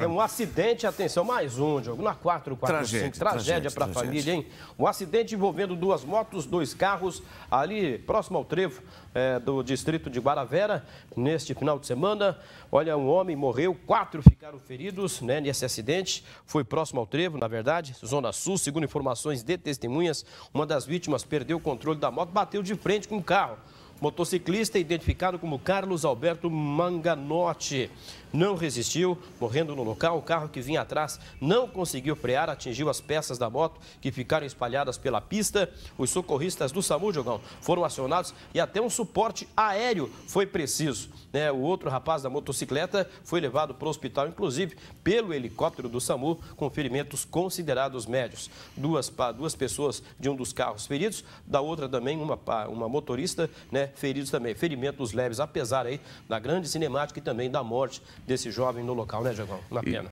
É um acidente, atenção, mais um, Diogo, na 445, tragédia, tragédia para a família, hein? Um acidente envolvendo duas motos, dois carros, ali próximo ao trevo é, do distrito de Guaravera, neste final de semana. Olha, um homem morreu, quatro ficaram feridos né, nesse acidente. Foi próximo ao trevo, na verdade, Zona Sul, segundo informações de testemunhas, uma das vítimas perdeu o controle da moto, bateu de frente com o um carro. Motociclista identificado como Carlos Alberto Manganotti não resistiu, morrendo no local. O carro que vinha atrás não conseguiu frear, atingiu as peças da moto que ficaram espalhadas pela pista. Os socorristas do SAMU, Diogão, foram acionados e até um suporte aéreo foi preciso. Né? O outro rapaz da motocicleta foi levado para o hospital, inclusive pelo helicóptero do SAMU, com ferimentos considerados médios. Duas, duas pessoas de um dos carros feridos, da outra também uma, uma motorista, né? feridos também, ferimentos leves, apesar aí da grande cinemática e também da morte desse jovem no local, né, Diagão? Na pena.